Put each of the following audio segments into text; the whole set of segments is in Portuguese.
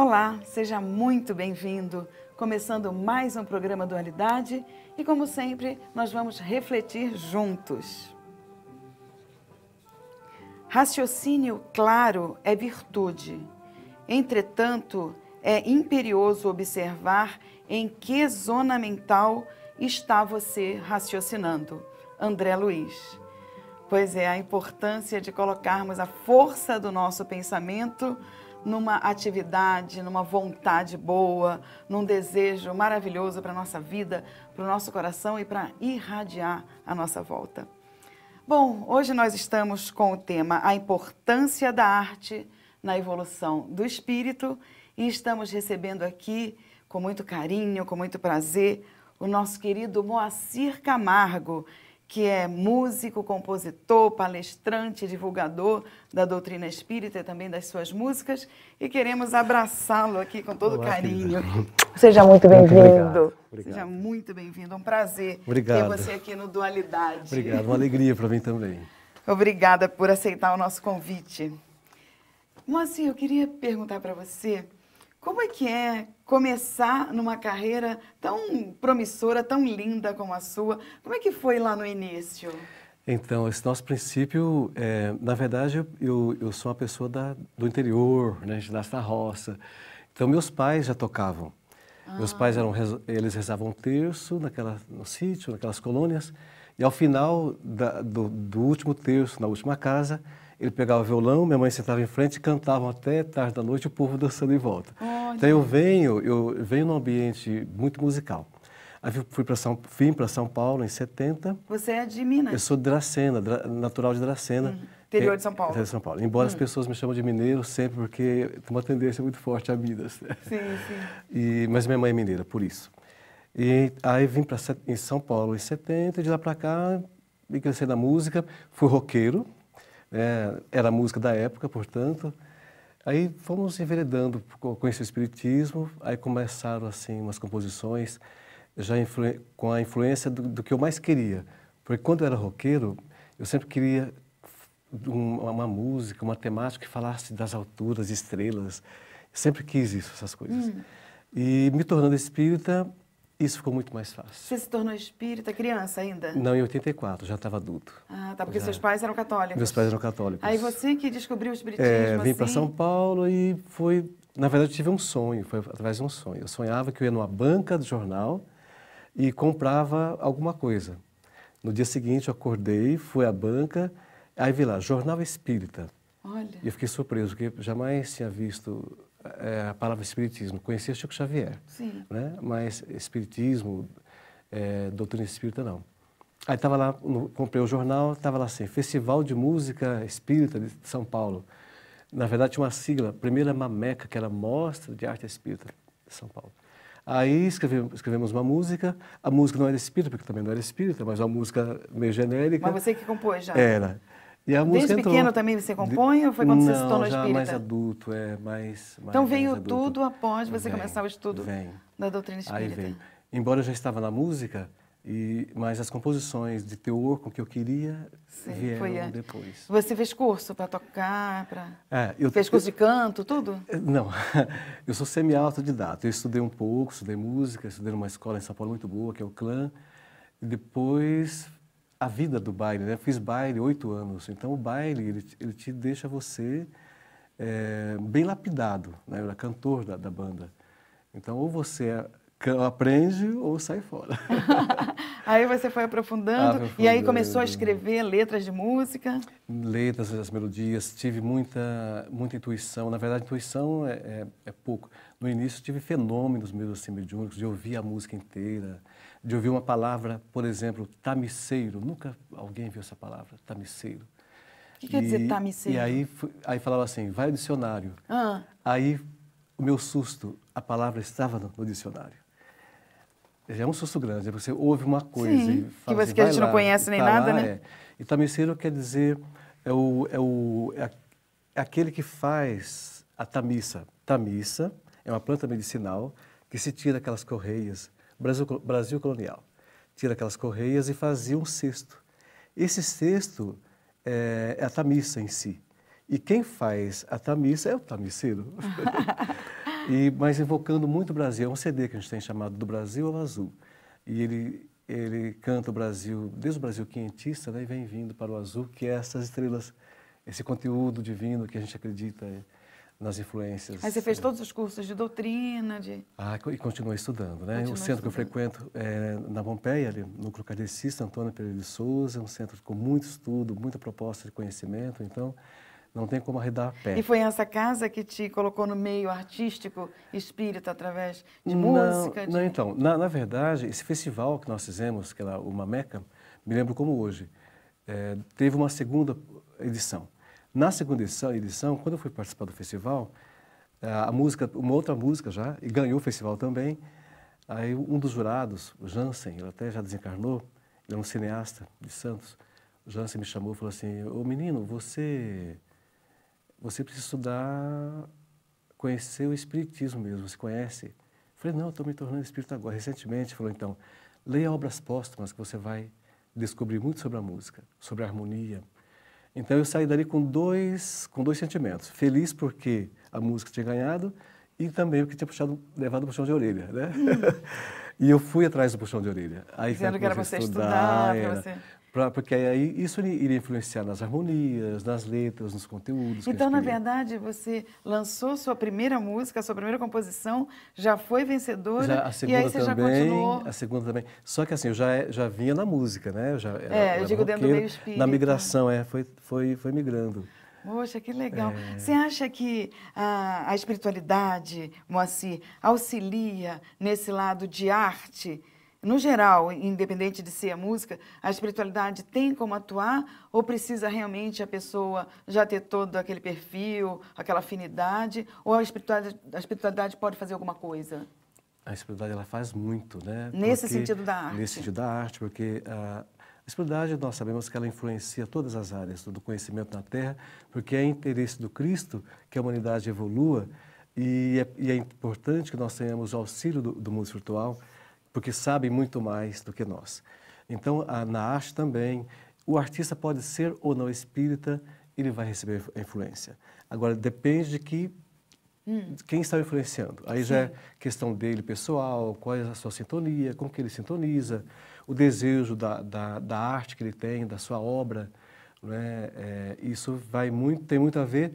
Olá, seja muito bem-vindo. Começando mais um programa Dualidade e, como sempre, nós vamos refletir juntos. Raciocínio claro é virtude. Entretanto, é imperioso observar em que zona mental está você raciocinando. André Luiz. Pois é, a importância de colocarmos a força do nosso pensamento numa atividade, numa vontade boa, num desejo maravilhoso para a nossa vida, para o nosso coração e para irradiar a nossa volta. Bom, hoje nós estamos com o tema A Importância da Arte na Evolução do Espírito e estamos recebendo aqui, com muito carinho, com muito prazer, o nosso querido Moacir Camargo que é músico, compositor, palestrante, divulgador da doutrina espírita e também das suas músicas, e queremos abraçá-lo aqui com todo Olá, carinho. Querida. Seja muito bem-vindo. Seja muito bem-vindo. É um prazer Obrigado. ter você aqui no Dualidade. Obrigado, uma alegria para mim também. Obrigada por aceitar o nosso convite. Moacir, eu queria perguntar para você como é que é começar numa carreira tão promissora, tão linda como a sua? Como é que foi lá no início? Então, esse nosso princípio, é, na verdade, eu, eu sou uma pessoa da, do interior, né, nasce na roça. Então, meus pais já tocavam. Ah. Meus pais ah. eram, eles rezavam um terço naquela, no sítio, naquelas colônias. E ao final da, do, do último terço, na última casa, ele pegava violão, minha mãe sentava em frente e cantavam até tarde da noite, o povo dançando em volta. Então eu venho, eu venho num ambiente muito musical. Aí fui para São, vim para São Paulo em 70. Você é de Minas? Eu sou de Dracena, natural de Dracena. Interior é, de São Paulo. Interior de São Paulo. Embora hum. as pessoas me chamem de mineiro sempre, porque tem uma tendência muito forte a Minas. Né? Sim, sim. E, mas minha mãe é mineira, por isso. E aí vim para em São Paulo em 70, de lá para cá, me cansei da música, fui roqueiro, é, era a música da época, portanto. Aí fomos enveredando, conheci o Espiritismo, aí começaram assim umas composições já com a influência do, do, que eu mais queria. Porque quando eu era roqueiro, eu sempre queria uma, uma música, uma temática que falasse das alturas, estrelas. Sempre quis isso, essas coisas. Hum. E me tornando espírita, isso ficou muito mais fácil. Você se tornou espírita criança ainda? Não, em 84, já estava adulto. Ah, tá, porque já. seus pais eram católicos. Meus pais eram católicos. Aí você que descobriu o espiritismo, é, vim assim... para São Paulo e foi... Na verdade, eu tive um sonho, foi através de um sonho. Eu sonhava que eu ia numa banca de jornal e comprava alguma coisa. No dia seguinte, eu acordei, fui à banca, aí vi lá, Jornal Espírita. Olha. E eu fiquei surpreso, porque jamais tinha visto é, a palavra espiritismo. Conhecia Chico Xavier, Sim. Né? mas espiritismo, é, doutrina espírita, não. Aí estava lá, no, comprei o jornal, estava lá assim, Festival de Música Espírita de São Paulo. Na verdade, tinha uma sigla, primeira Mameca, que era Mostra de Arte Espírita de São Paulo. Aí escrevemos, escrevemos uma música, a música não era espírita, porque também não era espírita, mas uma música meio genérica. Mas você que compôs já. Era. E a música Desde entrou. pequeno também você compõe ou foi quando Não, você se tornou já espírita? mais adulto, é, mais... mais então veio mais tudo após você vem, começar o estudo vem. da doutrina espírita. Aí veio. Embora eu já estava na música, e, mas as composições de teor com que eu queria Sim, vieram foi, depois. Você fez curso para tocar? para É, eu, fez curso eu, de canto, tudo? É, não, eu sou semi-autodidata. Eu estudei um pouco, estudei música, estudei numa escola em São Paulo muito boa, que é o Clã. E depois a vida do baile, né? Fiz baile oito anos, então o baile ele, ele te deixa você é, bem lapidado, né? Eu era é cantor da, da banda, então ou você aprende ou sai fora. aí você foi aprofundando ah, e aí começou a escrever letras de música. Letras, as melodias, tive muita muita intuição. Na verdade, intuição é, é, é pouco. No início tive fenômenos meus assim, mediúnicos de ouvir a música inteira de ouvir uma palavra, por exemplo, tamiceiro. Nunca alguém viu essa palavra, tamiceiro. O que quer dizer tamiceiro? E aí, aí falava assim, vai ao dicionário. Ah. Aí, o meu susto, a palavra estava no, no dicionário. é um susto grande, você ouve uma coisa Sim, e fala que, assim, que a gente lá, não conhece nem tá nada, lá, né? É. E tamiceiro quer dizer, é, o, é, o, é, é aquele que faz a tamissa. Tamissa é uma planta medicinal que se tira aquelas correias Brasil, Brasil colonial. Tira aquelas correias e fazia um cesto. Esse cesto é, é a tamissa em si. E quem faz a tamissa é o tamiceiro. e, mas invocando muito o Brasil. É um CD que a gente tem chamado Do Brasil ao Azul. E ele, ele canta o Brasil, desde o Brasil quinhentista, né, e vem vindo para o azul, que é essas estrelas, esse conteúdo divino que a gente acredita. É, nas influências. você fez todos os cursos de doutrina, de... Ah, e continua estudando, né? Continua o centro estudando. que eu frequento é na Pompeia, ali, no cardecista Antônio Pereira de Souza, um centro com muito estudo, muita proposta de conhecimento, então não tem como arredar a pé. E foi essa casa que te colocou no meio artístico, espírita, através de não, música? De... Não, então, na, na, verdade, esse festival que nós fizemos, que era é o Mameca, me lembro como hoje, é, teve uma segunda edição. Na segunda edição, quando eu fui participar do festival, a música, uma outra música já, e ganhou o festival também, aí um dos jurados, o Jansen, ele até já desencarnou, ele é um cineasta de Santos, o Jansen me chamou e falou assim, ô menino, você, você precisa estudar, conhecer o espiritismo mesmo, você conhece? Falei, não, estou me tornando espírita agora, recentemente. Falou, então, leia obras póstumas que você vai descobrir muito sobre a música, sobre a harmonia, então eu saí dali com dois, com dois sentimentos. Feliz porque a música tinha ganhado e também porque tinha puxado, levado o puxão de orelha, né? Hum. e eu fui atrás do puxão de orelha. Aí Dizendo que era para você estudar, estudar era. Você... Pra, porque aí isso iria influenciar nas harmonias, nas letras, nos conteúdos. Então, na verdade, você lançou sua primeira música, sua primeira composição, já foi vencedora. Já, a segunda e aí você também, já continuou. A segunda também. Só que assim, eu já, já vinha na música, né? Eu já, era, é, eu digo dentro do meio espírito. Na migração, é, foi, foi, foi migrando. Poxa, que legal. É... Você acha que a, a espiritualidade, Moacir, auxilia nesse lado de arte? no geral, independente de ser a música, a espiritualidade tem como atuar ou precisa realmente a pessoa já ter todo aquele perfil, aquela afinidade, ou a espiritualidade, a espiritualidade pode fazer alguma coisa? A espiritualidade ela faz muito, né? Nesse porque, sentido da arte. Nesse sentido da arte, porque a, ah, a espiritualidade, nós sabemos que ela influencia todas as áreas do conhecimento na Terra, porque é interesse do Cristo que a humanidade evolua e é, e é importante que nós tenhamos o auxílio do, do mundo espiritual porque sabem muito mais do que nós. Então, na arte também, o artista pode ser ou não espírita, ele vai receber a influência. Agora, depende de que hum. quem está influenciando. Aí Sim. já é questão dele pessoal, qual é a sua sintonia, como que ele sintoniza, o desejo da, da, da arte que ele tem, da sua obra. Né? É, isso vai muito, tem muito a ver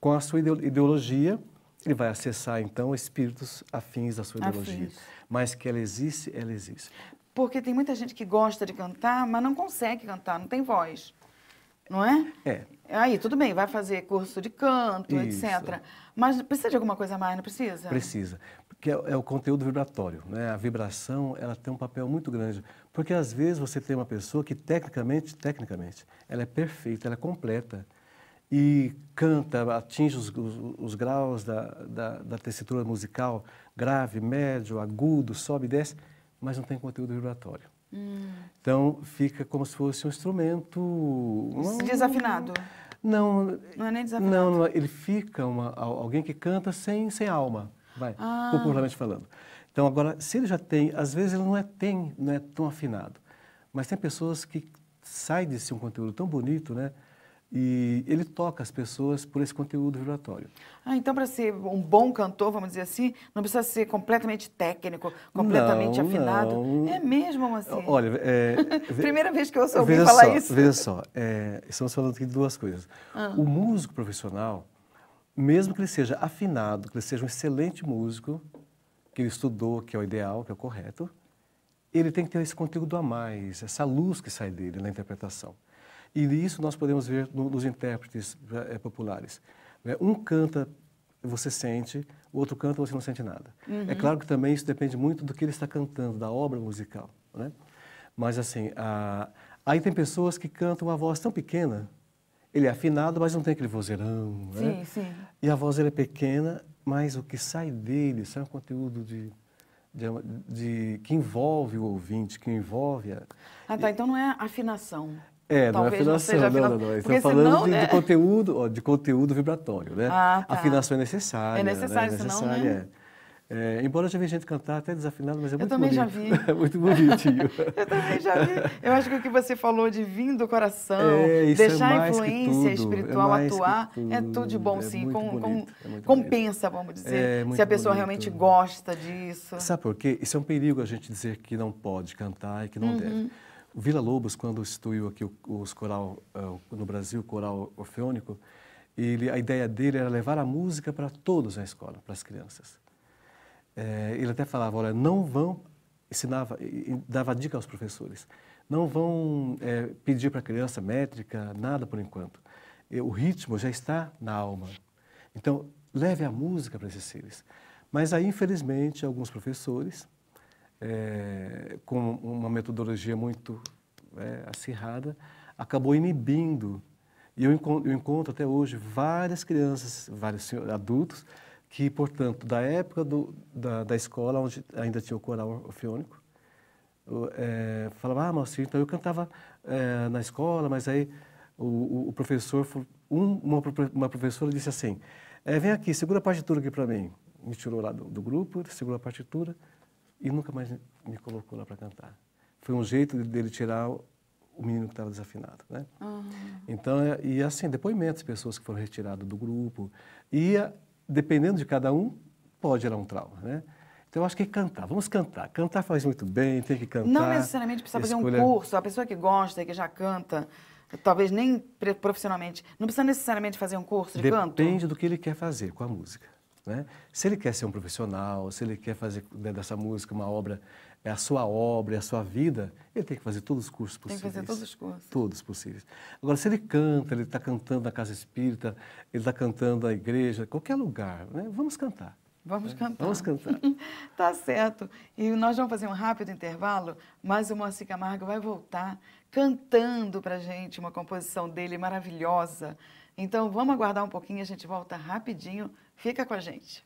com a sua ideologia, ele vai acessar então espíritos afins da sua ideologia. Afins. Mas que ela existe, ela existe. Porque tem muita gente que gosta de cantar, mas não consegue cantar, não tem voz. Não é? É. Aí, tudo bem, vai fazer curso de canto, Isso. etc. Mas precisa de alguma coisa a mais, não precisa? Precisa. Porque é, é o conteúdo vibratório, né? A vibração, ela tem um papel muito grande. Porque às vezes você tem uma pessoa que tecnicamente, tecnicamente, ela é perfeita, ela é completa e canta, atinge os, os, os graus da, da, da, tessitura musical, grave, médio, agudo, sobe e desce, mas não tem conteúdo vibratório. Hum. Então fica como se fosse um instrumento. desafinado. Não, não é nem é. desafinado. Não, ele fica uma, alguém que canta sem, sem alma, vai, ah. popularmente falando. Então agora, se ele já tem, às vezes ele não é, tem, não é tão afinado, mas tem pessoas que saem de si um conteúdo tão bonito, né? E ele toca as pessoas por esse conteúdo vibratório. Ah, então para ser um bom cantor, vamos dizer assim, não precisa ser completamente técnico, completamente não, afinado. Não. É mesmo, assim. Olha, é, primeira vez que eu ouvi falar só, isso. Veja só, é, estamos falando aqui de duas coisas. Ah. O músico profissional, mesmo que ele seja afinado, que ele seja um excelente músico, que ele estudou, que é o ideal, que é o correto, ele tem que ter esse conteúdo a mais, essa luz que sai dele na interpretação. E isso nós podemos ver no, nos intérpretes é, populares. Né? Um canta, você sente, o outro canta, você não sente nada. Uhum. É claro que também isso depende muito do que ele está cantando, da obra musical. Né? Mas assim, a... aí tem pessoas que cantam uma voz tão pequena, ele é afinado, mas não tem aquele vozeirão. Né? Sim, né? sim. E a voz é pequena, mas o que sai dele sai um conteúdo de de, de, que envolve o ouvinte, que envolve a... Ah, tá. Então não é afinação. É, é, Talvez não é afinação, não, não, não, falando senão, de, de, é. conteúdo, ó, de conteúdo vibratório, né? Ah, tá. Afinação é necessária. É necessária, né? É senão, necessária, né? É. É, embora eu já vi gente cantar até desafinado, mas é eu muito bonito. Eu também já vi. muito bonitinho. eu também já vi. Eu acho que o que você falou de vir do coração, é, deixar é a influência espiritual atuar, é tudo de bom, sim. Com, com, compensa, vamos dizer, se a pessoa bonito. realmente gosta disso. Sabe por quê? Isso é um perigo a gente dizer que não pode cantar e que não uhum. deve. O Vila Lobos, quando instituiu aqui os coral, eh, no Brasil, o coral orfeônico, ele, a ideia dele era levar a música para todos na escola, para as crianças. É, ele até falava, olha, não vão, ensinava, dava dica aos professores, não vão é, pedir para a criança métrica, nada por enquanto. O ritmo já está na alma. Então, leve a música para esses seres. Mas aí, infelizmente, alguns professores é, com uma metodologia muito é, acirrada, acabou inibindo. E eu encontro, eu encontro, até hoje várias crianças, vários adultos, que, portanto, da época do, da, da, escola, onde ainda tinha o coral orfeônico, é, falava, ah, Marcinho, então eu cantava é, na escola, mas aí o, o professor, um, uma, uma, professora disse assim, é, vem aqui, segura a partitura aqui para mim. Me tirou lá do, do grupo, segurou a partitura, e nunca mais me colocou lá para cantar. Foi um jeito dele tirar o menino que estava desafinado, né? Uhum. Então, é, e assim, depoimentos, pessoas que foram retiradas do grupo. E, é, dependendo de cada um, pode gerar um trauma, né? Então, eu acho que é cantar. Vamos cantar. Cantar faz muito bem, tem que cantar. Não necessariamente precisa fazer um curso. A pessoa que gosta, que já canta, talvez nem profissionalmente, não precisa necessariamente fazer um curso de Depende canto? Depende do que ele quer fazer com a música. Né? Se ele quer ser um profissional, se ele quer fazer né, dessa música uma obra, é a sua obra, é a sua vida, ele tem que fazer todos os cursos possíveis. Tem que fazer todos os cursos. Todos possíveis. Agora, se ele canta, ele está cantando na casa espírita, ele está cantando na igreja, qualquer lugar, né? vamos cantar. Vamos né? cantar. Vamos cantar. tá certo. E nós vamos fazer um rápido intervalo, mas o Moacir Camargo vai voltar cantando para gente uma composição dele maravilhosa. Então vamos aguardar um pouquinho, a gente volta rapidinho. Fica com a gente.